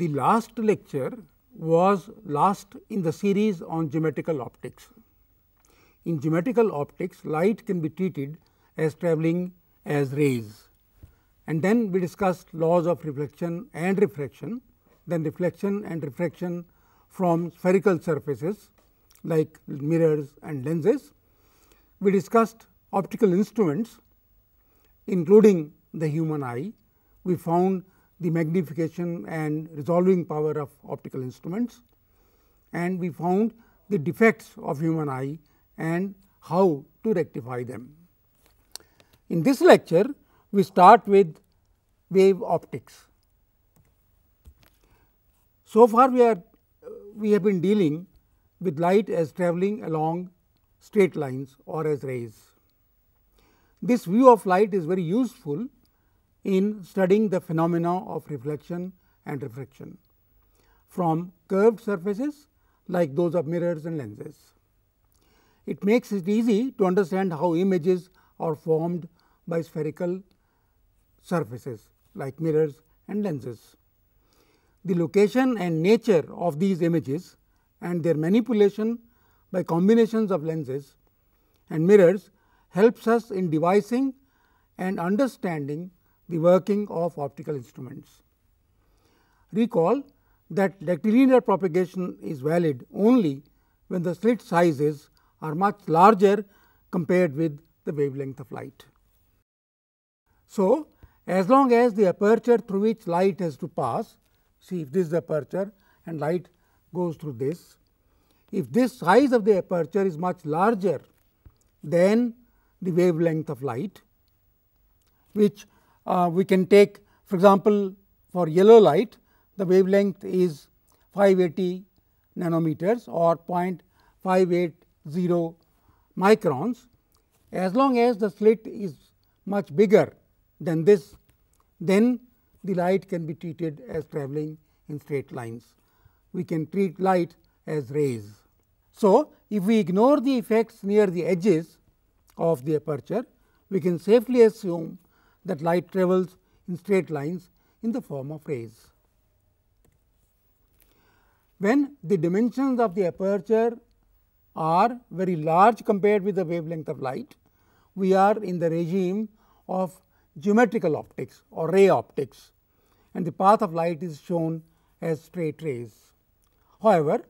the last lecture was last in the series on geometrical optics. In geometrical optics, light can be treated as traveling as rays. And then we discussed laws of reflection and refraction, then reflection and refraction from spherical surfaces like mirrors and lenses. We discussed optical instruments including the human eye. We found the magnification and resolving power of optical instruments and we found the defects of human eye and how to rectify them. In this lecture, we start with wave optics. So far, we are we have been dealing with light as traveling along straight lines or as rays. This view of light is very useful in studying the phenomena of reflection and refraction from curved surfaces like those of mirrors and lenses. It makes it easy to understand how images are formed by spherical surfaces like mirrors and lenses. The location and nature of these images and their manipulation by combinations of lenses and mirrors helps us in devising and understanding the working of optical instruments. Recall that rectilinear propagation is valid only when the slit sizes are much larger compared with the wavelength of light. So, as long as the aperture through which light has to pass, see if this is the aperture and light goes through this, if this size of the aperture is much larger than the wavelength of light, which uh, we can take for example, for yellow light the wavelength is 580 nanometers or 0.580 microns. As long as the slit is much bigger than this, then the light can be treated as traveling in straight lines. We can treat light as rays. So, if we ignore the effects near the edges of the aperture, we can safely assume that light travels in straight lines in the form of rays. When the dimensions of the aperture are very large compared with the wavelength of light, we are in the regime of geometrical optics or ray optics and the path of light is shown as straight rays. However,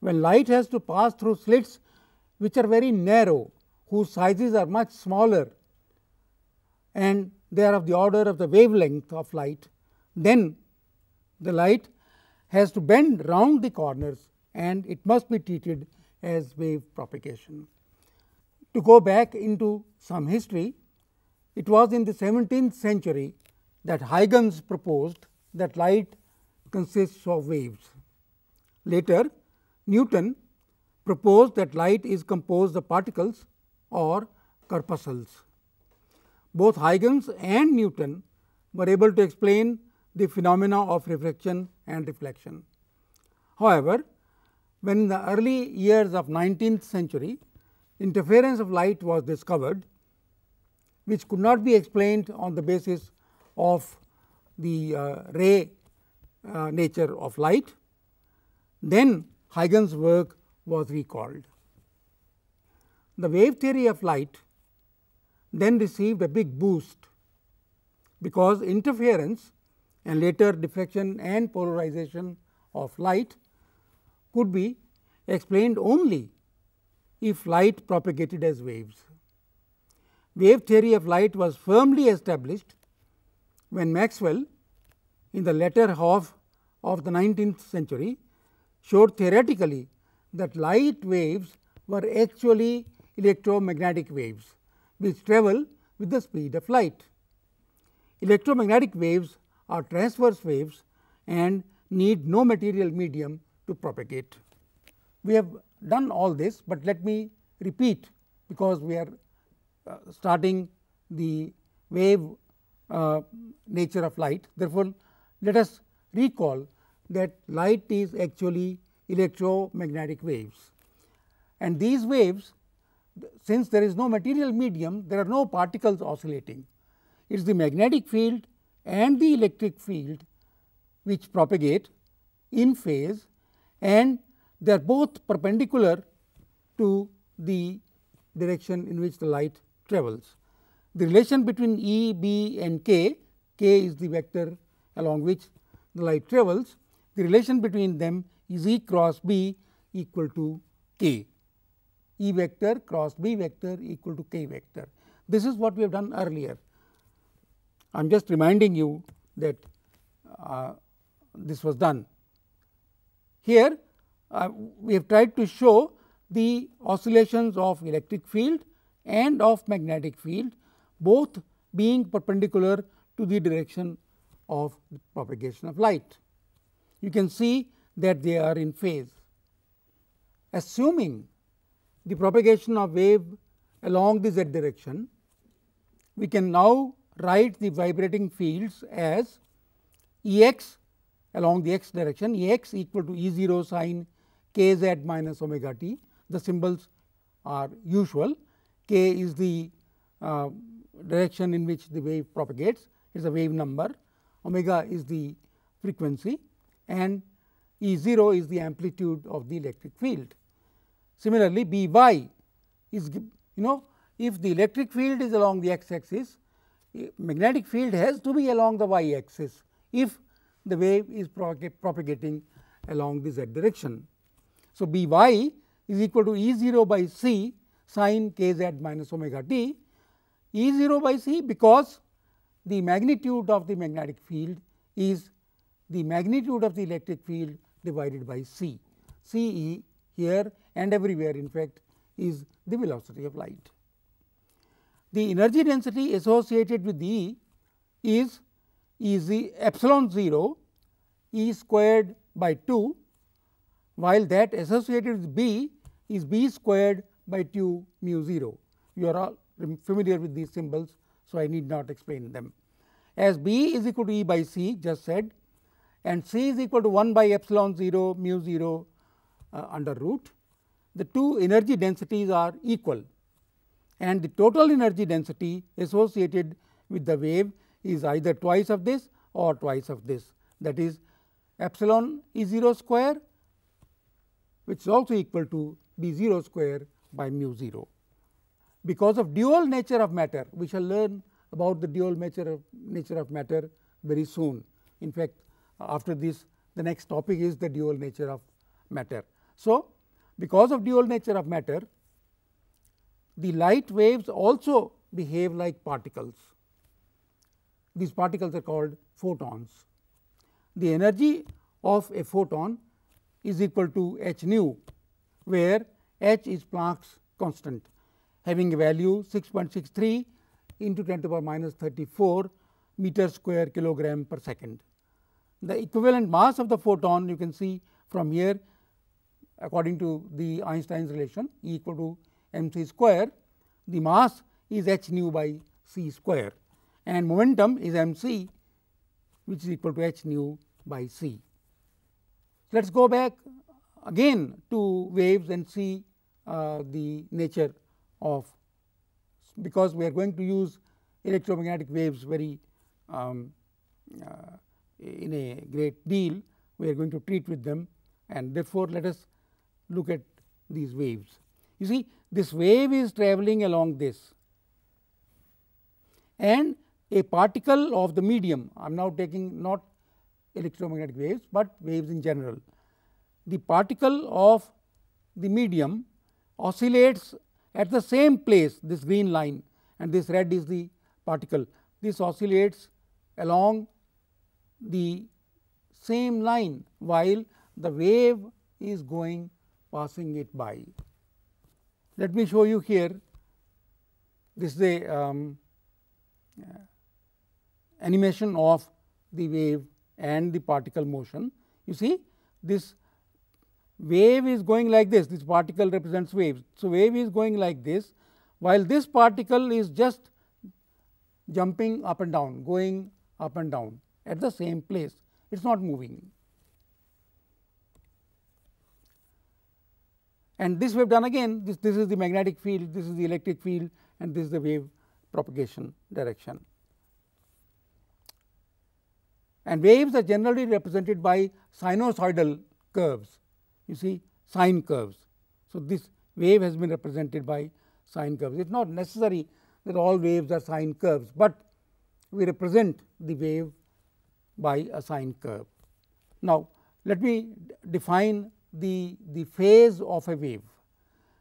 when light has to pass through slits which are very narrow whose sizes are much smaller and they are of the order of the wavelength of light, then the light has to bend round the corners and it must be treated as wave propagation. To go back into some history, it was in the 17th century that Huygens proposed that light consists of waves. Later, Newton proposed that light is composed of particles or corpuscles both Huygens and Newton were able to explain the phenomena of refraction and reflection. However, when in the early years of 19th century interference of light was discovered which could not be explained on the basis of the uh, ray uh, nature of light, then Huygens work was recalled. The wave theory of light then received a big boost because interference and later diffraction and polarization of light could be explained only if light propagated as waves. Wave theory of light was firmly established when Maxwell in the latter half of the 19th century showed theoretically that light waves were actually electromagnetic waves which travel with the speed of light. Electromagnetic waves are transverse waves and need no material medium to propagate. We have done all this, but let me repeat because we are uh, starting the wave uh, nature of light. Therefore, let us recall that light is actually electromagnetic waves and these waves since there is no material medium, there are no particles oscillating. It is the magnetic field and the electric field which propagate in phase and they are both perpendicular to the direction in which the light travels. The relation between E, B and K, K is the vector along which the light travels, the relation between them is E cross B equal to K. E vector cross B vector equal to K vector. This is what we have done earlier. I am just reminding you that uh, this was done. Here uh, we have tried to show the oscillations of electric field and of magnetic field both being perpendicular to the direction of the propagation of light. You can see that they are in phase. Assuming the propagation of wave along the z direction, we can now write the vibrating fields as E x along the x direction E x equal to E 0 sine k z minus omega t. The symbols are usual k is the uh, direction in which the wave propagates it is a wave number omega is the frequency and E 0 is the amplitude of the electric field. Similarly, B y is you know if the electric field is along the x axis, magnetic field has to be along the y axis if the wave is propagating along the z direction. So, B y is equal to E 0 by c sine k z minus omega t E 0 by c because the magnitude of the magnetic field is the magnitude of the electric field divided by c. C E here and everywhere in fact is the velocity of light. The energy density associated with E is E epsilon 0 E squared by 2 while that associated with B is B squared by 2 mu 0. You are all familiar with these symbols, so I need not explain them. As B is equal to E by C just said and C is equal to 1 by epsilon 0 mu 0 uh, under root. The two energy densities are equal and the total energy density associated with the wave is either twice of this or twice of this that is epsilon E 0 square which is also equal to B 0 square by mu 0. Because of dual nature of matter we shall learn about the dual nature of nature of matter very soon. In fact, after this the next topic is the dual nature of matter. So, because of dual nature of matter, the light waves also behave like particles. These particles are called photons. The energy of a photon is equal to h nu, where h is Planck's constant having a value 6.63 into 10 to the power minus 34 meter square kilogram per second. The equivalent mass of the photon you can see from here according to the Einstein's relation E equal to m c square, the mass is h nu by c square and momentum is m c which is equal to h nu by c. Let us go back again to waves and see uh, the nature of because we are going to use electromagnetic waves very um, uh, in a great deal we are going to treat with them and therefore let us look at these waves. You see this wave is traveling along this and a particle of the medium I am now taking not electromagnetic waves, but waves in general. The particle of the medium oscillates at the same place this green line and this red is the particle. This oscillates along the same line while the wave is going passing it by. Let me show you here this is the um, uh, animation of the wave and the particle motion. You see this wave is going like this, this particle represents waves. So, wave is going like this while this particle is just jumping up and down, going up and down at the same place, it is not moving. And this we have done again, this, this is the magnetic field, this is the electric field and this is the wave propagation direction. And waves are generally represented by sinusoidal curves, you see sine curves. So, this wave has been represented by sine curves. It is not necessary that all waves are sine curves, but we represent the wave by a sine curve. Now, let me define the, the phase of a wave.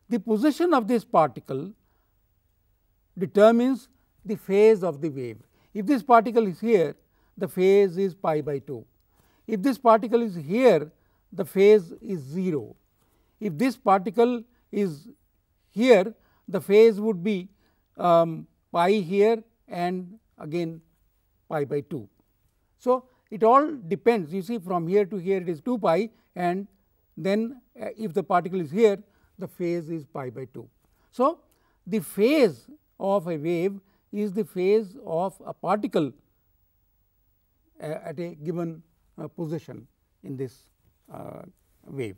The position of this particle determines the phase of the wave. If this particle is here, the phase is pi by 2. If this particle is here, the phase is 0. If this particle is here, the phase would be um, pi here and again pi by 2. So, it all depends you see from here to here it is 2 pi and then uh, if the particle is here the phase is pi by 2. So, the phase of a wave is the phase of a particle uh, at a given uh, position in this uh, wave.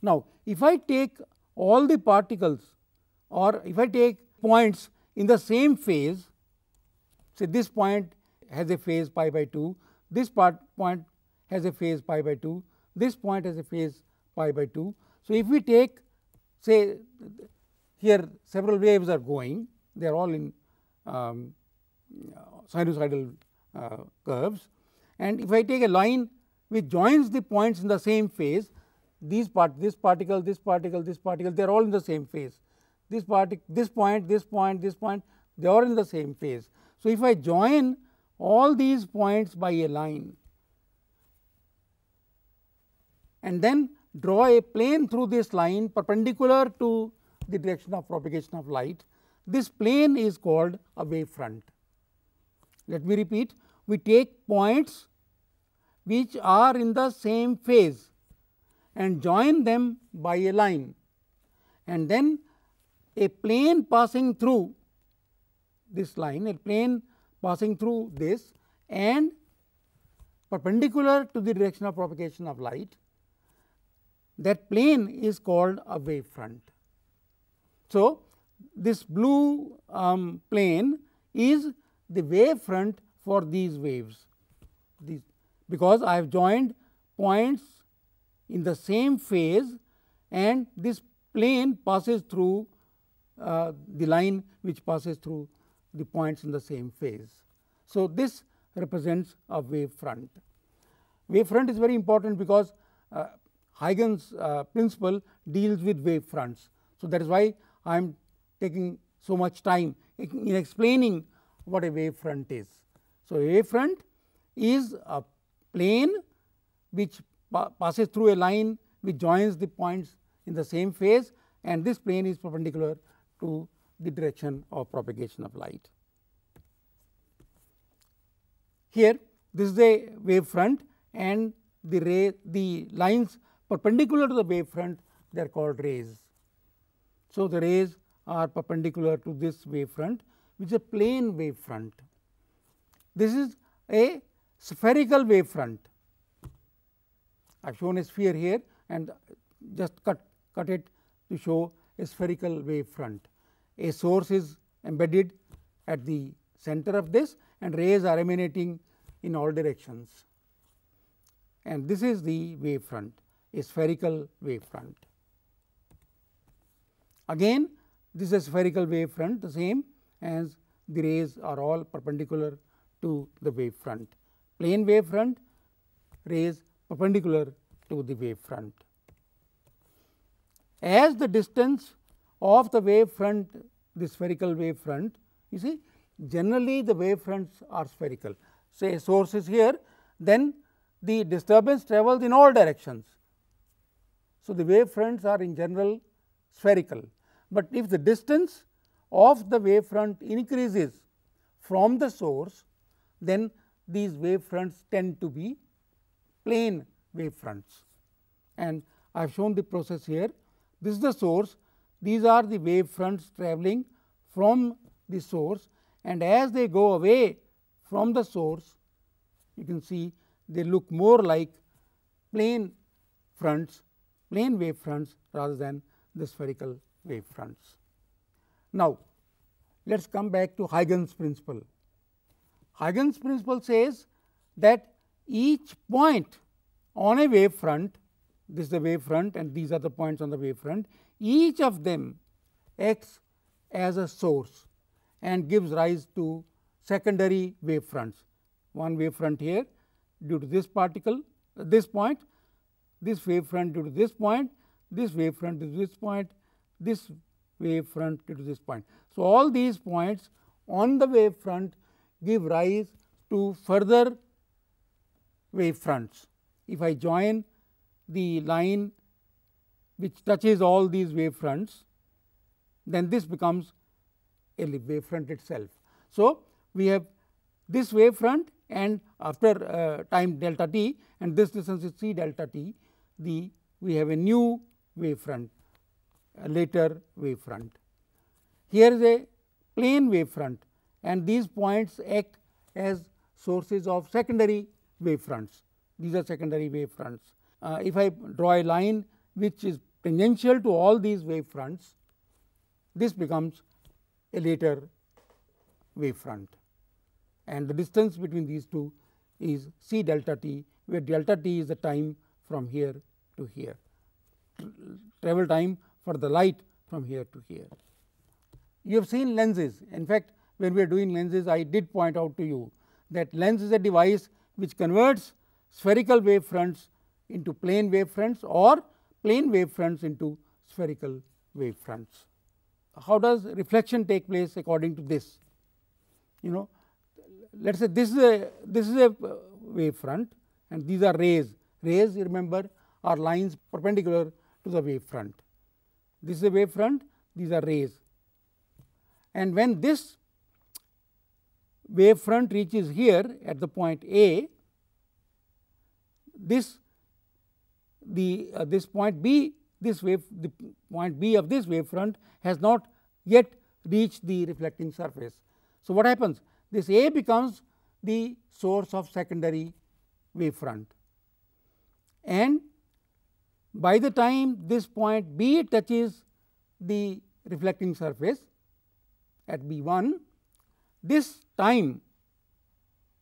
Now, if I take all the particles or if I take points in the same phase say this point has a phase pi by 2 this part point has a phase pi by 2, this point has a phase pi by 2. So, if we take say here several waves are going, they are all in um, sinusoidal uh, curves and if I take a line which joins the points in the same phase, these part this particle, this particle, this particle, they are all in the same phase. This part, this point, this point, this point, they are in the same phase. So, if I join all these points by a line, and then draw a plane through this line perpendicular to the direction of propagation of light. This plane is called a wave front. Let me repeat, we take points which are in the same phase and join them by a line and then a plane passing through this line, a plane passing through this and perpendicular to the direction of propagation of light that plane is called a wave front. So, this blue um, plane is the wave front for these waves, these, because I have joined points in the same phase and this plane passes through uh, the line which passes through the points in the same phase. So, this represents a wave front. Wave front is very important because uh, Huygens uh, principle deals with wave fronts. So, that is why I am taking so much time in explaining what a wave front is. So, a wave front is a plane which pa passes through a line which joins the points in the same phase and this plane is perpendicular to the direction of propagation of light. Here this is a wave front and the ray the lines perpendicular to the wavefront they are called rays. So, the rays are perpendicular to this wavefront which is a plane wavefront. This is a spherical wavefront. I have shown a sphere here and just cut, cut it to show a spherical wavefront. A source is embedded at the center of this and rays are emanating in all directions and this is the wavefront a spherical wavefront. Again this is spherical wavefront the same as the rays are all perpendicular to the wavefront. Plane wavefront rays perpendicular to the wavefront. As the distance of the wavefront the spherical wavefront you see generally the wavefronts are spherical say source is here then the disturbance travels in all directions so, the wave fronts are in general spherical, but if the distance of the wave front increases from the source, then these wave fronts tend to be plane wave fronts. And I have shown the process here. This is the source, these are the wave fronts traveling from the source and as they go away from the source, you can see they look more like plane fronts plane wave fronts rather than the spherical wave fronts. Now, let us come back to Huygens principle. Huygens principle says that each point on a wave front, this is the wave front and these are the points on the wave front, each of them acts as a source and gives rise to secondary wave fronts. One wave front here due to this particle, this point this wave front to this point, this wave front to this point, this wave front to this point. So, all these points on the wave front give rise to further wave fronts. If I join the line which touches all these wave fronts, then this becomes a wave front itself. So, we have this wave front and after uh, time delta t and this distance is c delta t the we have a new wave front, a later wave front. Here is a plane wave front and these points act as sources of secondary wave fronts. These are secondary wave fronts. Uh, if I draw a line which is tangential to all these wave fronts, this becomes a later wave front and the distance between these two is c delta t where delta t is the time from here to here, travel time for the light from here to here. You have seen lenses, in fact when we are doing lenses I did point out to you that lens is a device which converts spherical wave fronts into plane wave fronts or plane wave fronts into spherical wave fronts. How does reflection take place according to this? You know, let us say this is a this is a uh, wave front and these are rays rays, remember, are lines perpendicular to the wave front. This is a wave front, these are rays. And when this wave front reaches here at the point A, this the uh, this point B, this wave the point B of this wave front has not yet reached the reflecting surface. So, what happens? This A becomes the source of secondary wave front and by the time this point B touches the reflecting surface at B 1, this time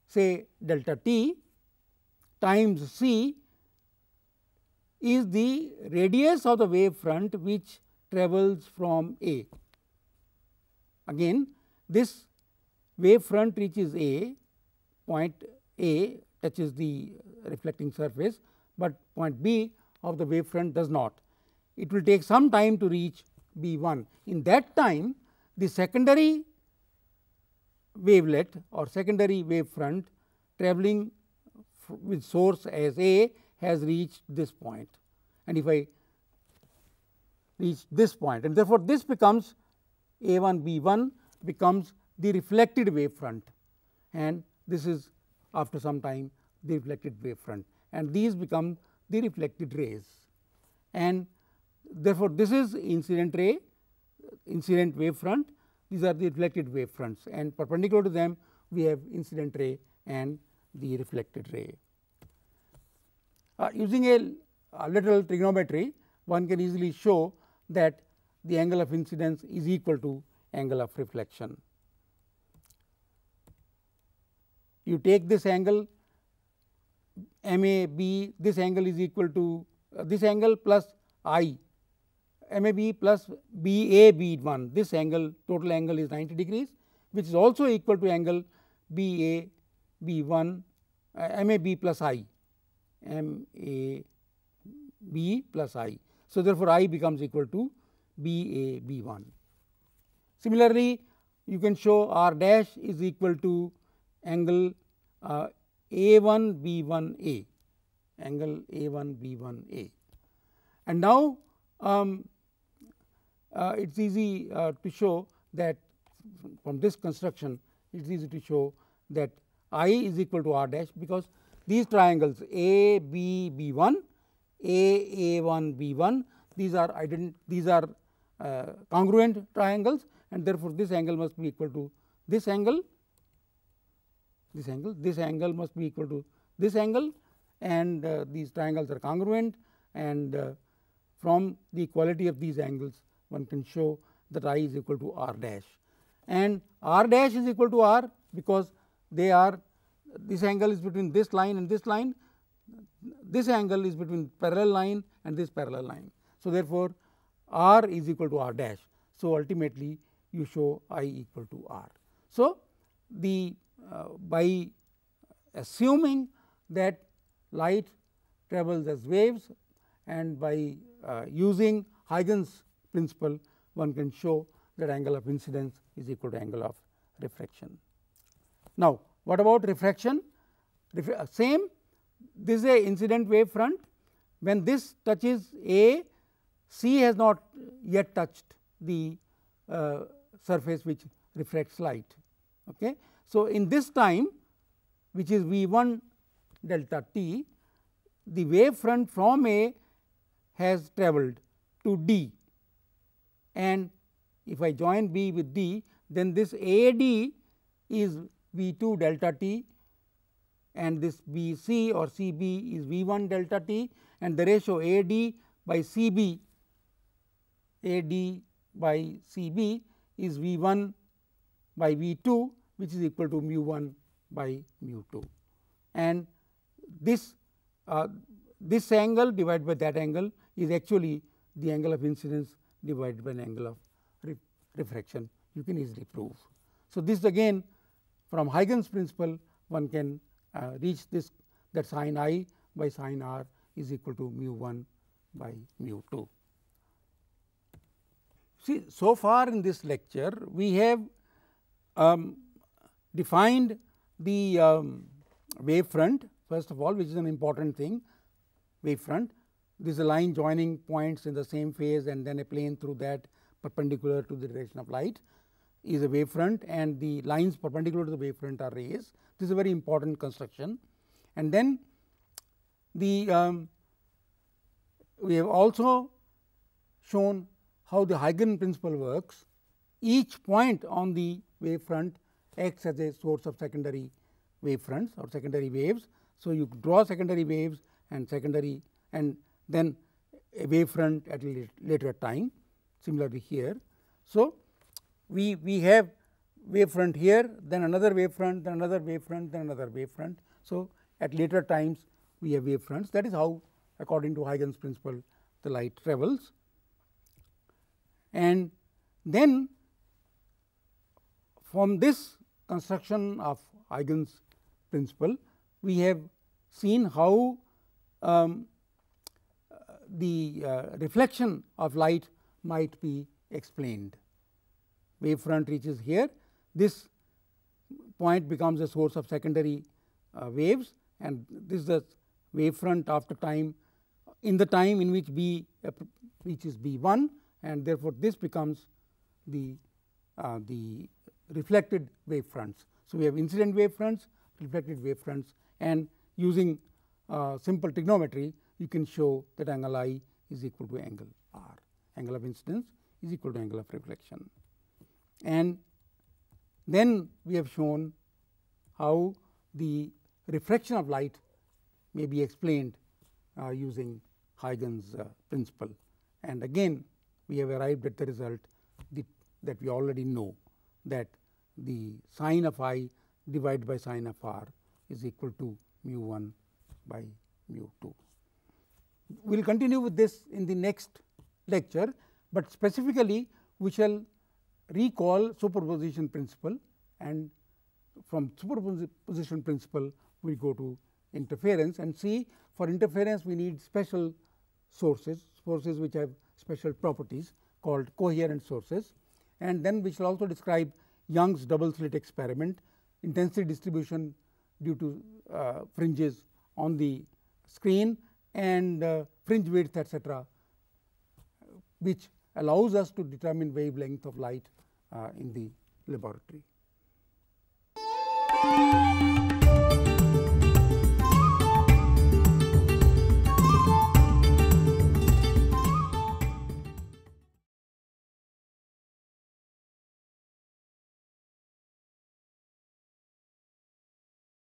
say delta t times c is the radius of the wave front which travels from A. Again this wave front reaches A, point A touches the reflecting surface but point B of the wavefront does not. It will take some time to reach B 1. In that time the secondary wavelet or secondary wavefront travelling with source as A has reached this point and if I reach this point and therefore, this becomes A 1 B 1 becomes the reflected wavefront and this is after some time the reflected wavefront and these become the reflected rays. And therefore, this is incident ray, incident wave front, these are the reflected wave fronts and perpendicular to them we have incident ray and the reflected ray. Uh, using a, a trigonometry, one can easily show that the angle of incidence is equal to angle of reflection. You take this angle MAB this angle is equal to uh, this angle plus I MAB plus BAB1 this angle total angle is 90 degrees which is also equal to angle BAB1 uh, MAB plus I MAB plus I. So, therefore, I becomes equal to BAB1. Similarly, you can show R dash is equal to angle uh, a1 B1A angle A1 B1A. And now um, uh, it is easy uh, to show that from this construction it is easy to show that I is equal to R dash because these triangles A B B1 A A1 B1 these are ident these are uh, congruent triangles and therefore this angle must be equal to this angle this angle, this angle must be equal to this angle and uh, these triangles are congruent and uh, from the equality of these angles one can show that i is equal to r dash and r dash is equal to r because they are this angle is between this line and this line this angle is between parallel line and this parallel line. So, therefore, r is equal to r dash. So, ultimately you show i equal to r. So, the uh, by assuming that light travels as waves and by uh, using Huygens principle one can show that angle of incidence is equal to angle of refraction. Now, what about refraction? Ref uh, same this is a incident wave front when this touches A C has not yet touched the uh, surface which refracts light. Okay. So, in this time which is V 1 delta t, the wave front from A has travelled to D and if I join B with D then this A D is V 2 delta t and this B C or C B is V 1 delta t and the ratio A D by C B A D by C B is V 1 by V 2 which is equal to mu 1 by mu 2 and this uh, this angle divided by that angle is actually the angle of incidence divided by an angle of re refraction you can easily prove. So, this again from Huygens principle one can uh, reach this that sin i by sin r is equal to mu 1 by mu 2. See so far in this lecture we have um, defined the um, wave front first of all which is an important thing wave front this is a line joining points in the same phase and then a plane through that perpendicular to the direction of light is a wave front and the lines perpendicular to the wave front are rays this is a very important construction and then the um, we have also shown how the Huygens principle works each point on the wave front X as a source of secondary wave fronts or secondary waves. So, you draw secondary waves and secondary and then a wave front at a later time similarly here. So, we, we have wave front here then another wave front then another wave front then another wave front. So, at later times we have wave fronts that is how according to Huygens principle the light travels. And then from this construction of Huygens principle, we have seen how um, the uh, reflection of light might be explained. Wavefront reaches here, this point becomes a source of secondary uh, waves and this is the wavefront after time in the time in which B uh, reaches B 1 and therefore, this becomes the, uh, the reflected wave fronts. So, we have incident wave fronts, reflected wave fronts and using uh, simple trigonometry you can show that angle I is equal to angle R. Angle of incidence is equal to angle of reflection. And then we have shown how the refraction of light may be explained uh, using Huygens uh, principle. And again we have arrived at the result that we already know that the sine of i divided by sine of r is equal to mu 1 by mu 2. We will continue with this in the next lecture, but specifically we shall recall superposition principle and from superposition principle we go to interference and see for interference we need special sources, sources which have special properties called coherent sources and then we shall also describe Young's double slit experiment, intensity distribution due to uh, fringes on the screen and uh, fringe width etc., which allows us to determine wavelength of light uh, in the laboratory.